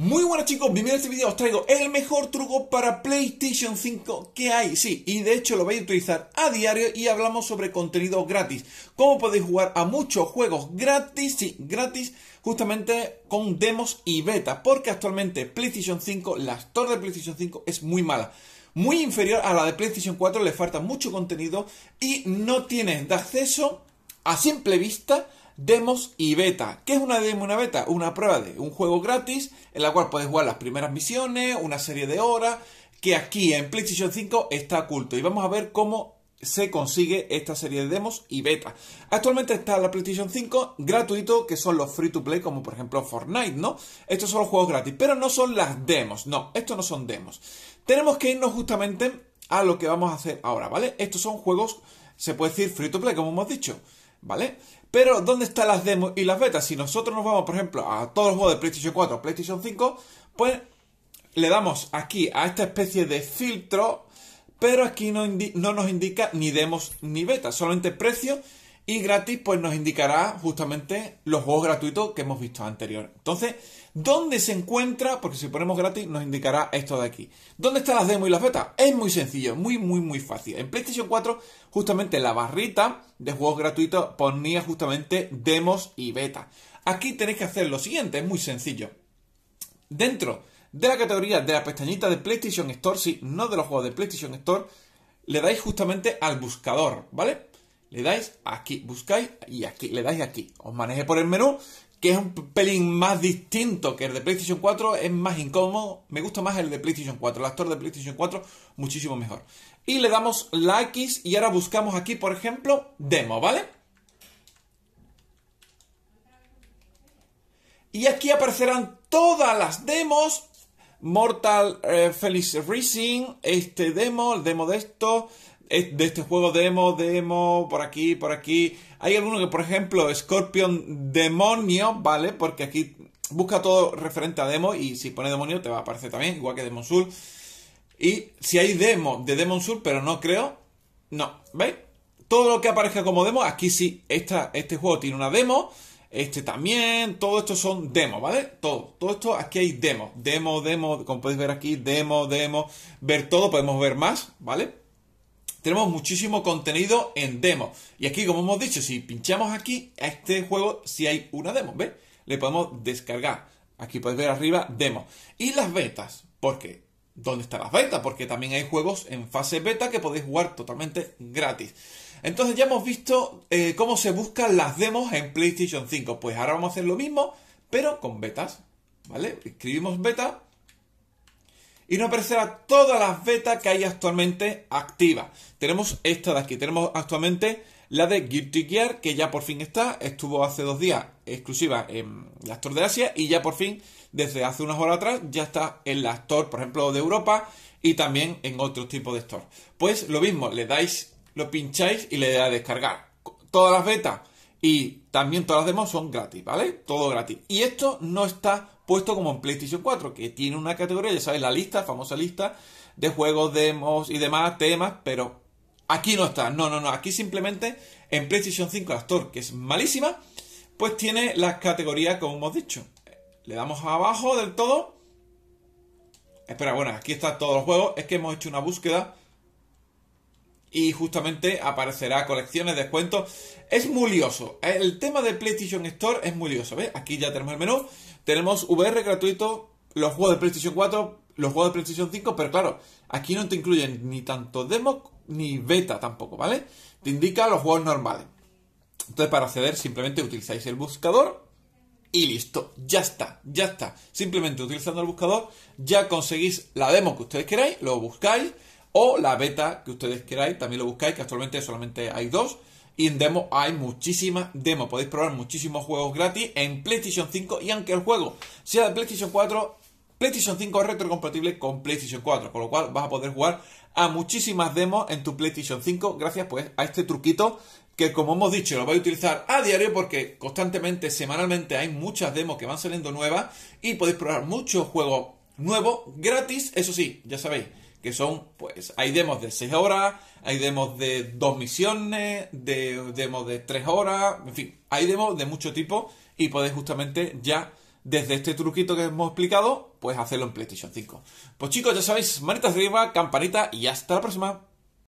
Muy buenas chicos, bienvenidos a este video, os traigo el mejor truco para PlayStation 5 que hay, sí, y de hecho lo vais a utilizar a diario y hablamos sobre contenido gratis, cómo podéis jugar a muchos juegos gratis, sí, gratis, justamente con demos y beta, porque actualmente PlayStation 5, la store de PlayStation 5 es muy mala muy inferior a la de PlayStation 4, le falta mucho contenido y no tienes de acceso a simple vista demos y beta. ¿Qué es una demo y una beta? Una prueba de un juego gratis en la cual puedes jugar las primeras misiones, una serie de horas, que aquí en PlayStation 5 está oculto. Y vamos a ver cómo se consigue esta serie de demos y beta. Actualmente está la PlayStation 5 gratuito, que son los free to play, como por ejemplo Fortnite, ¿no? Estos son los juegos gratis, pero no son las demos, no, estos no son demos. Tenemos que irnos justamente a lo que vamos a hacer ahora, ¿vale? Estos son juegos, se puede decir free to play, como hemos dicho, ¿vale? Pero, ¿dónde están las demos y las betas? Si nosotros nos vamos, por ejemplo, a todos los juegos de PlayStation 4, PlayStation 5, pues le damos aquí a esta especie de filtro, pero aquí no, no nos indica ni demos ni betas, solamente precio y gratis, pues nos indicará justamente los juegos gratuitos que hemos visto anterior. Entonces, ¿dónde se encuentra? Porque si ponemos gratis, nos indicará esto de aquí. ¿Dónde están las demos y las betas? Es muy sencillo, muy, muy, muy fácil. En PlayStation 4, justamente la barrita de juegos gratuitos ponía justamente demos y beta. Aquí tenéis que hacer lo siguiente, es muy sencillo. Dentro de la categoría de la pestañita de PlayStation Store, sí, no de los juegos de PlayStation Store, le dais justamente al buscador, ¿vale? Le dais aquí, buscáis y aquí, le dais aquí. Os maneje por el menú, que es un pelín más distinto que el de PlayStation 4, es más incómodo. Me gusta más el de PlayStation 4, el actor de PlayStation 4, muchísimo mejor. Y le damos la X y ahora buscamos aquí, por ejemplo, demo, ¿vale? Y aquí aparecerán todas las demos. Mortal eh, Felix este demo, el demo de esto, de este juego demo, demo, por aquí, por aquí. Hay alguno que, por ejemplo, Scorpion Demonio, ¿vale? Porque aquí busca todo referente a demo y si pone demonio te va a aparecer también, igual que Demon Soul. Y si hay demo de Demon Soul, pero no creo, no, ¿veis? Todo lo que aparezca como demo, aquí sí, esta, este juego tiene una demo, este también, todo esto son demos, ¿vale? Todo, todo esto, aquí hay demos, demo, demo, como podéis ver aquí, demo, demo, ver todo, podemos ver más, ¿vale? tenemos muchísimo contenido en demo. Y aquí, como hemos dicho, si pinchamos aquí, a este juego si hay una demo, ¿ves? Le podemos descargar. Aquí podéis ver arriba demo. Y las betas, ¿Por qué? ¿dónde están las betas? Porque también hay juegos en fase beta que podéis jugar totalmente gratis. Entonces ya hemos visto eh, cómo se buscan las demos en PlayStation 5. Pues ahora vamos a hacer lo mismo, pero con betas. ¿Vale? Escribimos beta y no aparecerá todas las betas que hay actualmente activas. Tenemos esta de aquí, tenemos actualmente la de Guilty Gear, que ya por fin está, estuvo hace dos días exclusiva en la Store de Asia y ya por fin, desde hace unas horas atrás, ya está en la Store, por ejemplo, de Europa y también en otro tipo de Store. Pues lo mismo, le dais, lo pincháis y le da a descargar. Todas las betas y también todas las demos son gratis, ¿vale? Todo gratis. Y esto no está puesto como en PlayStation 4, que tiene una categoría, ya sabes, la lista, famosa lista de juegos, demos y demás temas, pero aquí no está. No, no, no. Aquí simplemente en PlayStation 5 Actor, que es malísima, pues tiene las categorías como hemos dicho. Le damos abajo del todo. Espera, bueno, aquí están todos los juegos. Es que hemos hecho una búsqueda. Y justamente aparecerá colecciones, descuentos. Es muy El tema de PlayStation Store es muy lioso. Aquí ya tenemos el menú tenemos VR gratuito, los juegos de PlayStation 4, los juegos de PlayStation 5, pero claro, aquí no te incluyen ni tanto demo ni beta tampoco, ¿vale? Te indica los juegos normales. Entonces, para acceder, simplemente utilizáis el buscador y listo. Ya está, ya está. Simplemente utilizando el buscador, ya conseguís la demo que ustedes queráis, lo buscáis, o la beta que ustedes queráis, también lo buscáis, que actualmente solamente hay dos. Y en demo hay muchísimas demos. Podéis probar muchísimos juegos gratis en PlayStation 5. Y aunque el juego sea de PlayStation 4, PlayStation 5 es retrocompatible con PlayStation 4. Con lo cual vas a poder jugar a muchísimas demos en tu PlayStation 5. Gracias pues a este truquito que como hemos dicho lo vais a utilizar a diario porque constantemente, semanalmente hay muchas demos que van saliendo nuevas y podéis probar muchos juegos nuevo, gratis, eso sí, ya sabéis, que son, pues, hay demos de 6 horas, hay demos de 2 misiones, de demos de 3 horas, en fin, hay demos de mucho tipo y podéis justamente ya, desde este truquito que hemos explicado, pues hacerlo en PlayStation 5. Pues chicos, ya sabéis, manitas arriba, campanita y hasta la próxima.